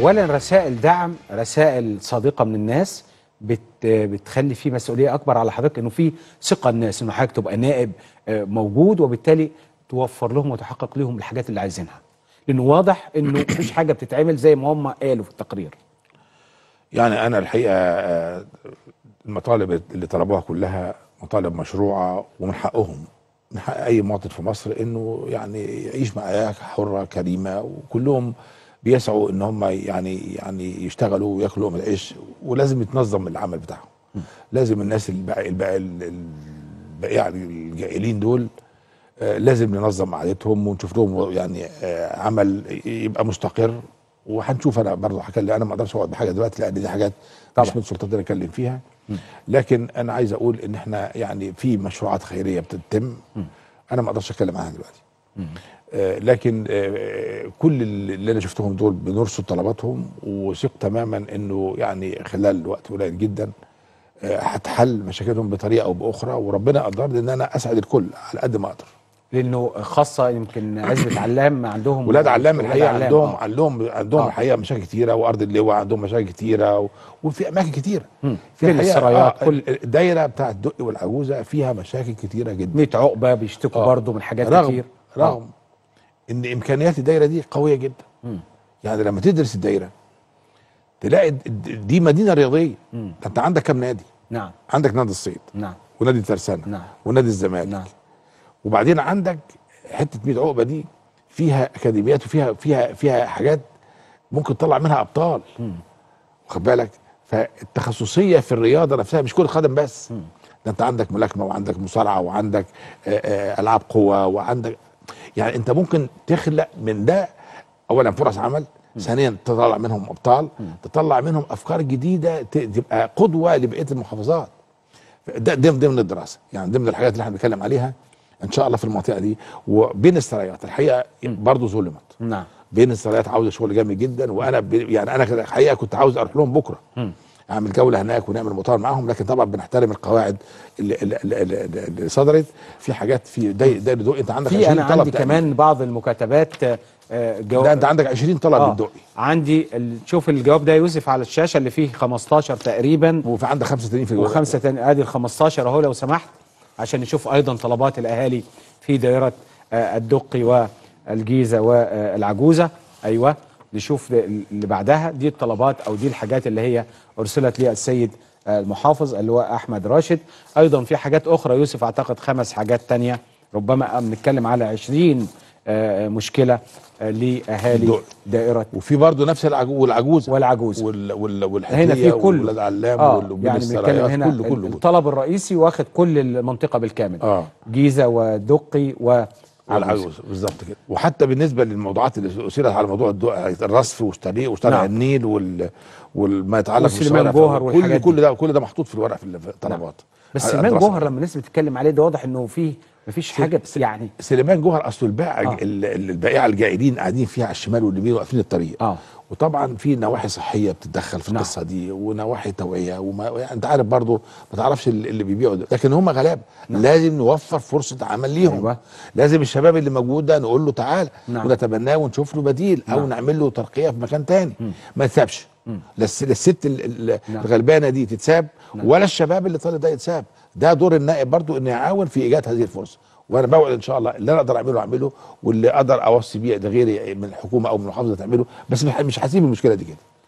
اولا رسائل دعم رسائل صادقه من الناس بت بتخلي في مسؤوليه اكبر على حضرتك انه في ثقه الناس انه حضرتك تبقى نائب آه، موجود وبالتالي توفر لهم وتحقق لهم الحاجات اللي عايزينها لانه واضح انه مفيش حاجه بتتعمل زي ما هم قالوا في التقرير يعني انا الحقيقه آه، المطالب اللي طلبوها كلها مطالب مشروعه ومن حقهم من حق اي مواطن في مصر انه يعني يعيش مع حياه حره كريمه وكلهم بيسعوا ان هم يعني يعني يشتغلوا وياكلوا من العيش ولازم يتنظم العمل بتاعهم لازم الناس الباقي الباقي الباقي يعني الجائلين دول آه، لازم ننظم عادتهم ونشوف لهم يعني آه، عمل يبقى مستقر وهنشوف انا برضه هكلم انا ما اقدرش اقعد بحاجه دلوقتي لان دي حاجات طبعا مش من سلطتي انا اتكلم فيها لكن انا عايز اقول ان احنا يعني في مشروعات خيريه بتتم انا ما اقدرش اتكلم عنها دلوقتي آه، لكن آه، كل اللي انا شفتهم دول بنرصد طلباتهم وثق تماما انه يعني خلال وقت قليل جدا آه، هتحل مشاكلهم بطريقه او باخرى وربنا قدرني ان انا اسعد الكل على قد ما اقدر لانه خاصه يمكن عزبه علام عندهم ولاد علام الحقيقه علام عندهم آه. عندهم عندهم آه. الحقيقه مشاكل كتيره وارض اللواء عندهم مشاكل كتيره و... وفي اماكن كتيره في السرايات كل الدايره بتاعه الدقي والعجوزه فيها مشاكل كتيره جدا 100 عقبه بيشتكوا آه. برضه من حاجات رغم كتير رغم آه. ان امكانيات الدايره دي قويه جدا يعني لما تدرس الدايره تلاقي دي مدينه رياضيه انت عندك كام نادي نعم عندك نادي الصيد نعم ونادي ترسانه نعم ونادي الزمالك نعم وبعدين عندك حته 100 عقبه دي فيها اكاديميات وفيها فيها فيها حاجات ممكن تطلع منها ابطال واخد بالك فالتخصصيه في الرياضه نفسها مش كره قدم بس ده انت عندك ملاكمه وعندك مصارعه وعندك العاب قوه وعندك يعني انت ممكن تخلق من ده اولا فرص عمل ثانيا تطلع منهم ابطال تطلع منهم افكار جديده تبقى قدوه لبقيه المحافظات ده ضمن الدراسه يعني ضمن الحاجات اللي احنا بنتكلم عليها ان شاء الله في المنطقه دي وبين السرايات الحقيقه برضه ظلمت نعم بين السرايات عاوزه شغل جامد جدا وانا يعني انا الحقيقه كنت عاوز اروح لهم بكره اعمل جوله هناك ونعمل مطار معاهم لكن طبعا بنحترم القواعد اللي, اللي, اللي صدرت في حاجات في داير الدقي انت عندك 20 طلب انا عندي كمان بعض المكاتبات آه، جواب ده انت عندك 20 طلب آه للدقي عندي شوف الجواب ده يوسف على الشاشه اللي فيه 15 تقريبا وفي عندك 5 تانيين في الجواب وخمسه تانيين ادي ال 15 اهو لو سمحت عشان نشوف ايضا طلبات الاهالي في دائره آه، الدقي والجيزه والعجوزه ايوه نشوف اللي بعدها دي الطلبات او دي الحاجات اللي هي ارسلت للسيد المحافظ اللي هو احمد راشد ايضا في حاجات اخرى يوسف اعتقد خمس حاجات تانية ربما بنتكلم على 20 آه، مشكله آه، لاهالي دائره وفي برضه نفس العجوز والعجوز والعجوز وال هنا في كل ولاد آه يعني بنتكلم هنا كله كله الطلب الرئيسي واخد كل المنطقه بالكامل آه جيزه ودقي و والعجوز بالظبط كده وحتى بالنسبه للموضوعات اللي اثيرت على موضوع الرصف والطريق وشارع نعم. النيل وال... وما يتعلق بسليمان جوهر كل, كل ده كل ده محطوط في الورق في نعم. الطلبات نعم. بس سليمان جوهر لما الناس بتتكلم عليه ده واضح انه فيه مفيش حاجه بس يعني سليمان جوهر اصل البائع آه. البائعه الجائلين قاعدين فيها على الشمال واليمين واقفين الطريق آه. وطبعا في نواحي صحيه بتتدخل في نعم. القصه دي ونواحي توعيه وما يعني انت عارف برضو ما تعرفش اللي بيبيعوا ده لكن هم غلابه نعم. لازم نوفر فرصه عمل ليهم أيوة. لازم الشباب اللي موجود ده نقول له تعال نعم. ونتبناه ونشوف له بديل نعم. او نعمل له ترقيه في مكان تاني م. ما تسابش للست نعم. الغلبانه دي تتساب نعم. ولا الشباب اللي طالب ده يتساب ده دور النائب برضو انه يعاون في ايجاد هذه الفرصه وانا بوعد ان شاء الله اللي انا اقدر اعمله اعمله واللي اقدر اوصي بيه لغيري من الحكومه او من المحافظه تعمله بس مش هسيب المشكله دي كده